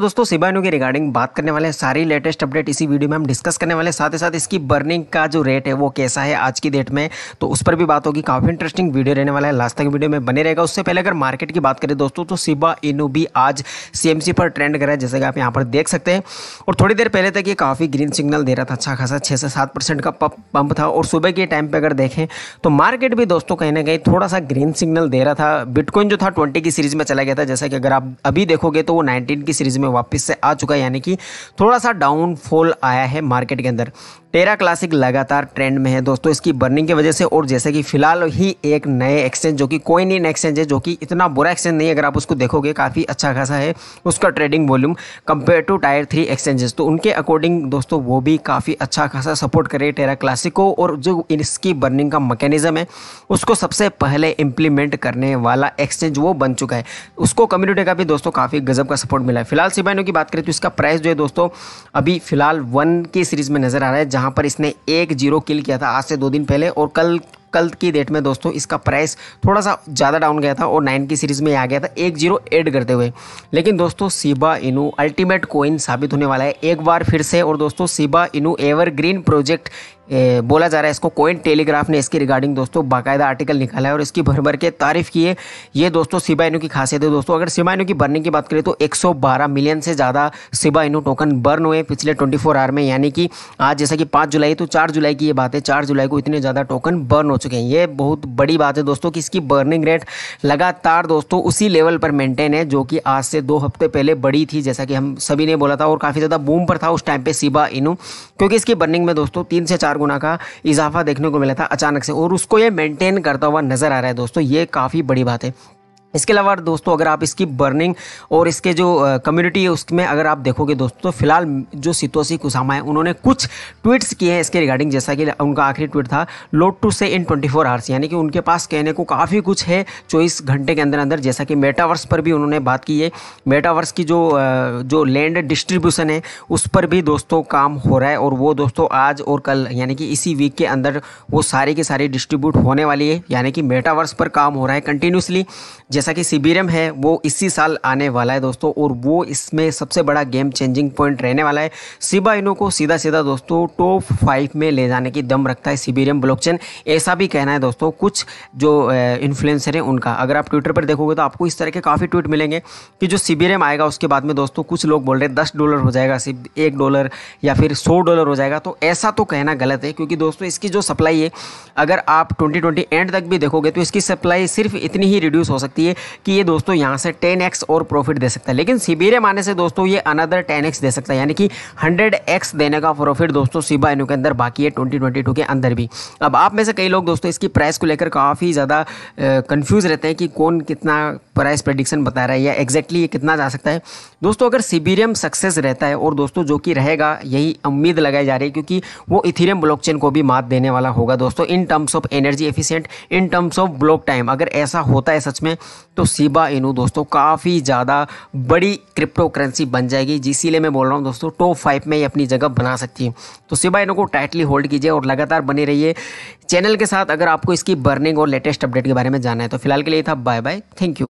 तो दोस्तों सिबानू के रिगार्डिंग बात करने वाले सारी लेटेस्ट अपडेट इसी वीडियो में हम डिस्कस करने वाले साथ ही साथ इसकी बर्निंग का जो रेट है वो कैसा है आज की डेट में तो उस पर भी बात होगी काफ़ी इंटरेस्टिंग वीडियो रहने वाला है लास्ट तक वीडियो में बने रहेगा उससे पहले अगर मार्केट की बात करें दोस्तों तो सिबा इनू भी आज सी पर ट्रेंड कर रहा है जैसे कि आप यहाँ पर देख सकते हैं और थोड़ी देर पहले तक ये काफ़ी ग्रीन सिग्नल दे रहा था अच्छा खासा छः से सात परसेंट का पंप था और सुबह के टाइम पर अगर देखें तो मार्केट भी दोस्तों कहीं ना कहीं थोड़ा सा ग्रीन सिग्नल दे रहा था बिटकॉइन जो था ट्वेंटी की सीरीज़ में चला गया था जैसा कि अगर आप अभी देखोगे तो वो नाइनटीन की सीरीज़ में में वापस से आ चुका है यानी कि थोड़ा सा डाउनफॉल आया है मार्केट के अंदर टेरा क्लासिक लगातार ट्रेंड में है दोस्तों इसकी बर्निंग की वजह से और जैसे कि फिलहाल ही एक नए एक्सचेंज जो कि कोइन इन एक्सचेंज है जो कि इतना बुरा एक्सचेंज नहीं है अगर आप उसको देखोगे काफ़ी अच्छा खासा है उसका trading volume compare to tier three exchanges तो उनके अकॉर्डिंग दोस्तों वो भी काफ़ी अच्छा खासा सपोर्ट करे टेरा क्लासिक को और जो इसकी बर्निंग का मैकेनिज़्म है उसको सबसे पहले इम्प्लीमेंट करने वाला एक्सचेंज वो बन चुका है उसको कम्युनिटी का भी दोस्तों काफ़ी गजब का सपोर्ट मिला है फिलहाल सी बाइनो की बात करें तो इसका प्राइस जो है दोस्तों अभी फिलहाल वन की सीरीज़ में नज़र आ रहा है जहाँ पर इसने एक जीरो किल किया था आज से दो दिन पहले और कल कल की डेट में दोस्तों इसका प्राइस थोड़ा सा ज़्यादा डाउन गया था और नाइन की सीरीज़ में आ गया था एक जीरो एड करते हुए लेकिन दोस्तों सीबा इनू अल्टीमेट कोइन साबित होने वाला है एक बार फिर से और दोस्तों सीबा इनू एवर ग्रीन प्रोजेक्ट बोला जा रहा है इसको कोइन टेलीग्राफ ने इसके रिगार्डिंग दोस्तों बाकायदा आर्टिकल निकाला है और इसकी भर भर के तारीफ की है ये दोस्तों सिबा इनू की खासियत है दोस्तों अगर सिबा इनू की बर्निंग की बात करें तो 112 मिलियन से ज़्यादा सिबा इनू टोकन बर्न हुए पिछले 24 आवर में यानी कि आज जैसा कि पाँच जुलाई तो चार जुलाई की ये बात है चार जुलाई को इतने ज़्यादा टोकन बर्न हो चुके हैं ये बहुत बड़ी बात है दोस्तों कि इसकी बर्निंग रेट लगातार दोस्तों उसी लेवल पर मेनटेन है जो कि आज से दो हफ्ते पहले बड़ी थी जैसा कि हम सभी ने बोला था और काफ़ी ज़्यादा बूम पर था उस टाइम पर सिबा इनू क्योंकि इसकी बर्निंग में दोस्तों तीन से चार गुना का इजाफा देखने को मिला था अचानक से और उसको ये मेंटेन करता हुआ नज़र आ रहा है दोस्तों ये काफ़ी बड़ी बात है इसके अलावा दोस्तों अगर आप इसकी बर्निंग और इसके जो कम्युनिटी है उसमें अगर आप देखोगे दोस्तों तो फिलहाल जो सितोसी कुसामा है उन्होंने कुछ ट्वीट्स किए हैं इसके रिगार्डिंग जैसा कि उनका आखिरी ट्वीट था लोड टू से इन 24 फोर आवर्स यानी कि उनके पास कहने को काफ़ी कुछ है चौबीस घंटे के अंदर अंदर जैसा कि मेटावर्स पर भी उन्होंने बात की है मेटावर्स की जो जो लैंड डिस्ट्रीब्यूशन है उस पर भी दोस्तों काम हो रहा है और वो दोस्तों आज और कल यानी कि इसी वीक के अंदर वो सारी के सारी डिस्ट्रीब्यूट होने वाली है यानी कि मेटावर्स पर काम हो रहा है कंटिन्यूसली जैसा कि सीबीरम है वो इसी साल आने वाला है दोस्तों और वो इसमें सबसे बड़ा गेम चेंजिंग पॉइंट रहने वाला है सिबा इनो को सीधा सीधा दोस्तों टॉप फाइव में ले जाने की दम रखता है सी ब्लॉकचेन ऐसा भी कहना है दोस्तों कुछ जो इन्फ्लुएंसर हैं उनका अगर आप ट्विटर पर देखोगे तो आपको इस तरह के काफ़ी ट्वीट मिलेंगे कि जो सी आएगा उसके बाद में दोस्तों कुछ लोग बोल रहे हैं दस डॉलर हो जाएगा सिर्फ एक डॉलर या फिर सौ डॉलर हो जाएगा तो ऐसा तो कहना गलत है क्योंकि दोस्तों इसकी जो सप्लाई है अगर आप ट्वेंटी एंड तक भी देखोगे तो इसकी सप्लाई सिर्फ इतनी ही रिड्यूस हो सकती है चाहिए कि ये दोस्तों यहाँ से टेन एक्स और प्रॉफिट दे सकता है लेकिन सीबीरे माने से दोस्तों ये अनदर टेन एक्स दे सकता है यानी कि हंड्रेड एक्स देने का प्रॉफिट दोस्तों सीबा इनू के अंदर बाकी है ट्वेंटी ट्वेंटी टू के अंदर भी अब आप में से कई लोग दोस्तों इसकी प्राइस को लेकर काफ़ी ज़्यादा कन्फ्यूज़ रहते हैं कि कौन कितना प्राइस प्रडिक्शन बता रहा है या एग्जैक्टली ये कितना जा सकता है दोस्तों अगर सीबीरियम सक्सेस रहता है और दोस्तों जो कि रहेगा यही उम्मीद लगाई जा रही है क्योंकि वो इथीरियम ब्लॉकचेन को भी मात देने वाला होगा दोस्तों in terms of energy efficient in terms of block time अगर ऐसा होता है सच में तो सीबा इनू दोस्तों काफ़ी ज़्यादा बड़ी क्रिप्टो करेंसी बन जाएगी जिसीलिए मैं बोल रहा हूँ दोस्तों टॉप फाइव में ये अपनी जगह बना सकती है तो सीबा इनू को टाइटली होल्ड कीजिए और लगातार बने रहिए चैनल के साथ अगर आपको इसकी बर्निंग और लेटेस्ट अपडेट के बारे में जानना है तो फिलहाल के लिए था बाय बाय थैंक यू